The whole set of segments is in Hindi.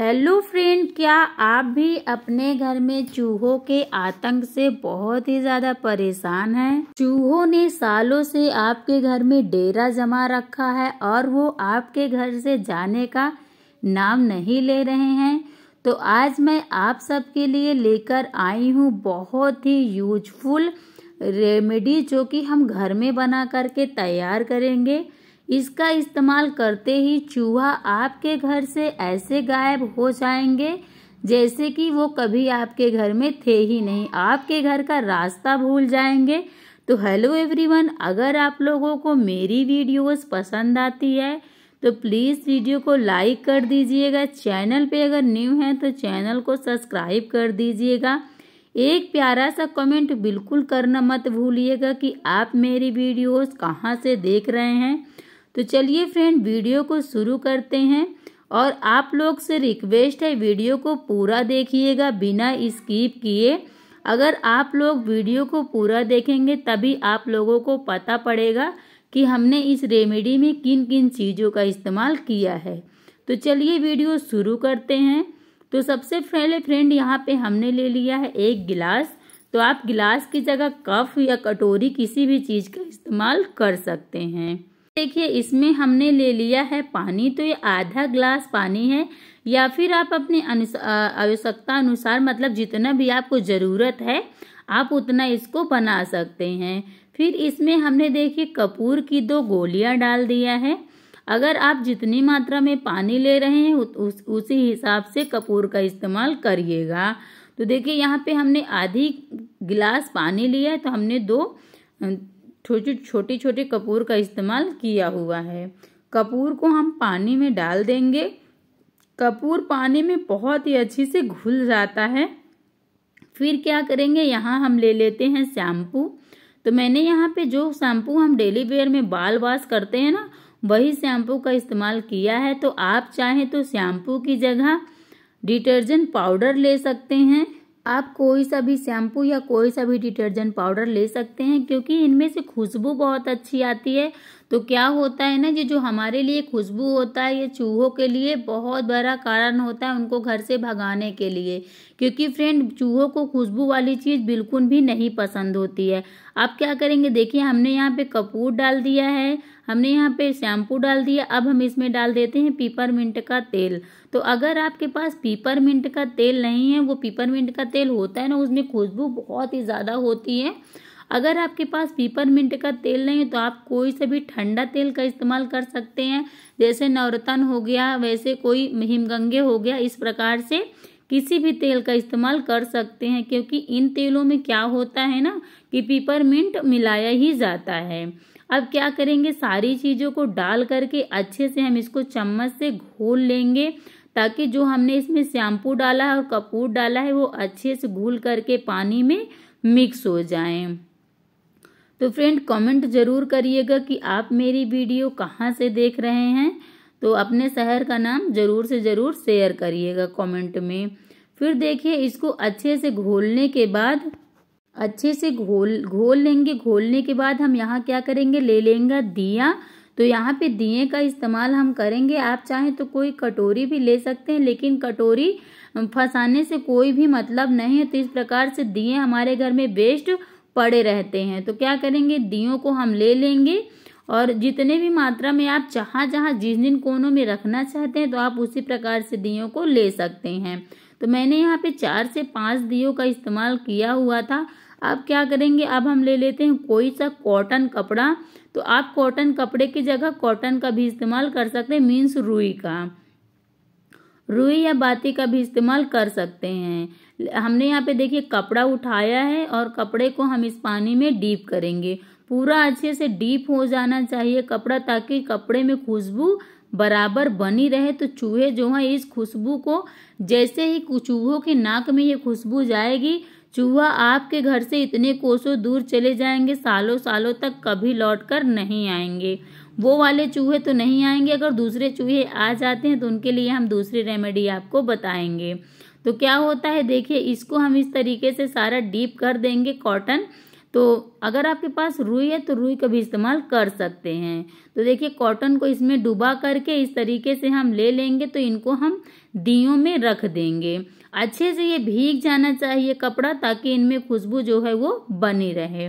हेलो फ्रेंड क्या आप भी अपने घर में चूहों के आतंक से बहुत ही ज़्यादा परेशान हैं चूहों ने सालों से आपके घर में डेरा जमा रखा है और वो आपके घर से जाने का नाम नहीं ले रहे हैं तो आज मैं आप सबके लिए लेकर आई हूँ बहुत ही यूजफुल रेमेडी जो कि हम घर में बना करके तैयार करेंगे इसका इस्तेमाल करते ही चूहा आपके घर से ऐसे गायब हो जाएंगे जैसे कि वो कभी आपके घर में थे ही नहीं आपके घर का रास्ता भूल जाएंगे तो हेलो एवरीवन अगर आप लोगों को मेरी वीडियोस पसंद आती है तो प्लीज़ वीडियो को लाइक कर दीजिएगा चैनल पे अगर न्यू हैं तो चैनल को सब्सक्राइब कर दीजिएगा एक प्यारा सा कमेंट बिल्कुल करना मत भूलिएगा कि आप मेरी वीडियोस कहाँ से देख रहे हैं तो चलिए फ्रेंड वीडियो को शुरू करते हैं और आप लोग से रिक्वेस्ट है वीडियो को पूरा देखिएगा बिना स्किप किए अगर आप लोग वीडियो को पूरा देखेंगे तभी आप लोगों को पता पड़ेगा कि हमने इस रेमेडी में किन किन चीज़ों का इस्तेमाल किया है तो चलिए वीडियो शुरू करते हैं तो सबसे पहले फ्रेंड यहाँ पे हमने ले लिया है एक गिलास तो आप गिलास की जगह कफ़ या कटोरी किसी भी चीज़ का इस्तेमाल कर सकते हैं देखिए इसमें हमने ले लिया है पानी तो ये आधा ग्लास पानी है या फिर आप अपने आवश्यकता अनुसार मतलब जितना भी आपको ज़रूरत है आप उतना इसको बना सकते हैं फिर इसमें हमने देखिए कपूर की दो गोलियां डाल दिया है अगर आप जितनी मात्रा में पानी ले रहे हैं उस उसी हिसाब से कपूर का इस्तेमाल करिएगा तो देखिए यहाँ पे हमने आधी गिलास पानी लिया है तो हमने दो छोटी छोटे छोटे कपूर का इस्तेमाल किया हुआ है कपूर को हम पानी में डाल देंगे कपूर पानी में बहुत ही अच्छे से घुल जाता है फिर क्या करेंगे यहाँ हम ले लेते हैं शैम्पू तो मैंने यहाँ पे जो शैम्पू हम डेली वेयर में बाल वाश करते हैं ना वही शैम्पू का इस्तेमाल किया है तो आप चाहें तो शैम्पू की जगह डिटर्जेंट पाउडर ले सकते हैं आप कोई सा भी शैम्पू या कोई सा भी डिटर्जेंट पाउडर ले सकते हैं क्योंकि इनमें से खुशबू बहुत अच्छी आती है तो क्या होता है ना ये जो हमारे लिए खुशबू होता है ये चूहों के लिए बहुत बड़ा कारण होता है उनको घर से भगाने के लिए क्योंकि फ्रेंड चूहों को खुशबू वाली चीज़ बिल्कुल भी नहीं पसंद होती है अब क्या करेंगे देखिए हमने यहाँ पे कपूर डाल दिया है हमने यहाँ पे शैम्पू डाल दिया अब हम इसमें डाल देते हैं पीपर मिंट का तेल तो अगर आपके पास पीपर मिंट का तेल नहीं है वो पीपर मिंट का तेल होता है ना उसमें खुशबू बहुत ही ज़्यादा होती है अगर आपके पास पीपर मिंट का तेल नहीं है तो आप कोई से भी ठंडा तेल का इस्तेमाल कर सकते हैं जैसे नवरत्न हो गया वैसे कोई हिमगंगे हो गया इस प्रकार से किसी भी तेल का इस्तेमाल कर सकते हैं क्योंकि इन तेलों में क्या होता है ना कि पीपर मिंट मिलाया ही जाता है अब क्या करेंगे सारी चीज़ों को डाल करके अच्छे से हम इसको चम्मच से घोल लेंगे ताकि जो हमने इसमें शैम्पू डाला है और कपूर डाला है वो अच्छे से घोल करके पानी में मिक्स हो जाएं तो फ्रेंड कमेंट ज़रूर करिएगा कि आप मेरी वीडियो कहाँ से देख रहे हैं तो अपने शहर का नाम ज़रूर से ज़रूर शेयर करिएगा कमेंट में फिर देखिए इसको अच्छे से घोलने के बाद अच्छे से घोल घोल लेंगे घोलने के बाद हम यहाँ क्या करेंगे ले लेंगे दिया तो यहाँ पे दिए का इस्तेमाल हम करेंगे आप चाहें तो कोई कटोरी भी ले सकते हैं लेकिन कटोरी फंसाने से कोई भी मतलब नहीं है तो इस प्रकार से दिए हमारे घर में बेस्ट पड़े रहते हैं तो क्या करेंगे दियों को हम ले लेंगे और जितने भी मात्रा में आप जहाँ जहाँ जिन जिन कोनों में रखना चाहते हैं तो आप उसी प्रकार से दियों को ले सकते हैं तो मैंने यहाँ पे चार से पाँच दियों का इस्तेमाल किया हुआ था अब क्या करेंगे अब हम ले लेते हैं कोई सा कॉटन कपड़ा तो आप कॉटन कपड़े की जगह कॉटन का भी इस्तेमाल कर सकते हैं मीन्स रुई का रुई या बाती का भी इस्तेमाल कर सकते हैं हमने यहाँ पे देखिए कपड़ा उठाया है और कपड़े को हम इस पानी में डीप करेंगे पूरा अच्छे से डीप हो जाना चाहिए कपड़ा ताकि कपड़े में खुशबू बराबर बनी रहे तो चूहे जो हैं इस खुशबू को जैसे ही चूहों के नाक में ये खुशबू जाएगी चूहा आपके घर से इतने कोसों दूर चले जाएंगे सालों सालों तक कभी लौट कर नहीं आएंगे वो वाले चूहे तो नहीं आएंगे अगर दूसरे चूहे आ जाते हैं तो उनके लिए हम दूसरी रेमेडी आपको बताएंगे तो क्या होता है देखिए इसको हम इस तरीके से सारा डीप कर देंगे कॉटन तो अगर आपके पास रुई है तो रुई का भी इस्तेमाल कर सकते हैं तो देखिए कॉटन को इसमें डुबा करके इस तरीके से हम ले लेंगे तो इनको हम दियों में रख देंगे अच्छे से ये भीग जाना चाहिए कपड़ा ताकि इनमें खुशबू जो है वो बनी रहे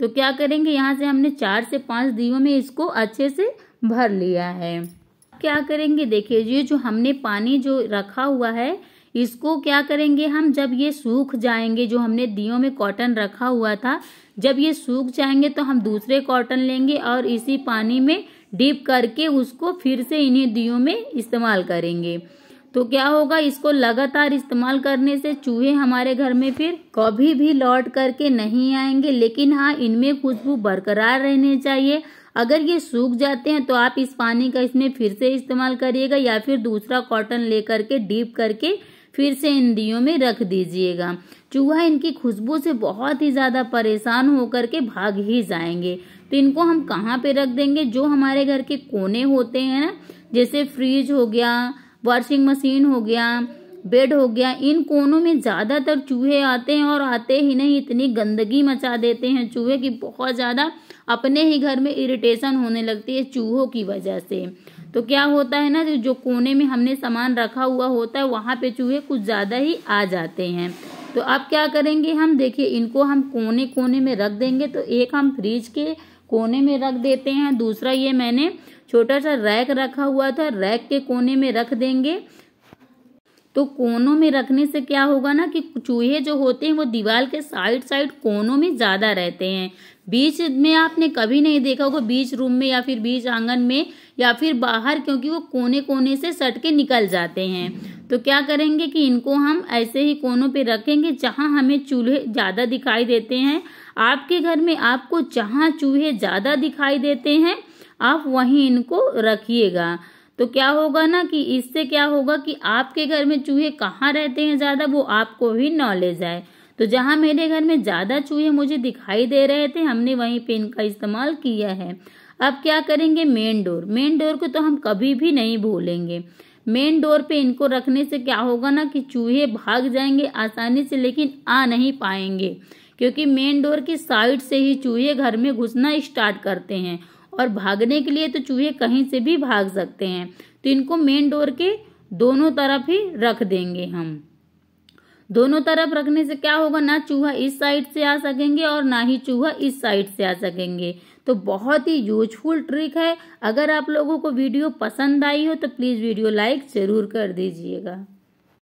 तो क्या करेंगे यहाँ से हमने चार से पाँच दियों में इसको अच्छे से भर लिया है क्या करेंगे देखिए ये जो हमने पानी जो रखा हुआ है इसको क्या करेंगे हम जब ये सूख जाएंगे जो हमने दियो में कॉटन रखा हुआ था जब ये सूख जाएंगे तो हम दूसरे कॉटन लेंगे और इसी पानी में डीप करके उसको फिर से इन्हीं दियों में इस्तेमाल करेंगे तो क्या होगा इसको लगातार इस्तेमाल करने से चूहे हमारे घर में फिर कभी भी लौट करके नहीं आएंगे लेकिन हाँ इनमें खुशबू बरकरार रहनी चाहिए अगर ये सूख जाते हैं तो आप इस पानी का इसमें फिर से इस्तेमाल करिएगा या फिर दूसरा कॉटन लेकर के डीप करके फिर से इन दियों में रख दीजिएगा चूहा इनकी खुशबू से बहुत ही ज़्यादा परेशान होकर के भाग ही जाएंगे तो इनको हम कहाँ पे रख देंगे जो हमारे घर के कोने होते हैं ना जैसे फ्रिज हो गया वॉशिंग मशीन हो गया बेड हो गया इन कोनों में ज़्यादातर चूहे आते हैं और आते ही नहीं इतनी गंदगी मचा देते हैं चूहे की बहुत ज़्यादा अपने ही घर में इरिटेशन होने लगती है चूहों की वजह से तो क्या होता है ना जो कोने में हमने सामान रखा हुआ होता है वहाँ पे चूहे कुछ ज़्यादा ही आ जाते हैं तो अब क्या करेंगे हम देखिए इनको हम कोने कोने में रख देंगे तो एक हम फ्रिज के कोने में रख देते हैं दूसरा ये मैंने छोटा सा रैक रखा हुआ था रैक के कोने में रख देंगे तो कोनों में रखने से क्या होगा ना कि चूहे जो होते हैं वो दीवार के साइड साइड कोनों में ज़्यादा रहते हैं बीच में आपने कभी नहीं देखा होगा बीच रूम में या फिर बीच आंगन में या फिर बाहर क्योंकि वो कोने कोने से सट के निकल जाते हैं तो क्या करेंगे कि इनको हम ऐसे ही कोनों पे रखेंगे जहाँ हमें चूल्हे ज़्यादा दिखाई देते हैं आपके घर में आपको जहाँ चूहे ज़्यादा दिखाई देते हैं आप वहीं इनको रखिएगा तो क्या होगा ना कि इससे क्या होगा कि आपके घर में चूहे कहाँ रहते हैं ज़्यादा वो आपको भी नॉलेज आए तो जहाँ मेरे घर में ज़्यादा चूहे मुझे दिखाई दे रहे थे हमने वहीं पे इनका इस्तेमाल किया है अब क्या करेंगे मेन डोर मेन डोर को तो हम कभी भी नहीं भूलेंगे मेन डोर पे इनको रखने से क्या होगा ना कि चूहे भाग जाएंगे आसानी से लेकिन आ नहीं पाएंगे क्योंकि मेन डोर की साइड से ही चूहे घर में घुसना स्टार्ट करते हैं और भागने के लिए तो चूहे कहीं से भी भाग सकते हैं तो इनको मेन डोर के दोनों तरफ ही रख देंगे हम दोनों तरफ रखने से क्या होगा ना चूहा इस साइड से आ सकेंगे और ना ही चूहा इस साइड से आ सकेंगे तो बहुत ही यूजफुल ट्रिक है अगर आप लोगों को वीडियो पसंद आई हो तो प्लीज़ वीडियो लाइक ज़रूर कर दीजिएगा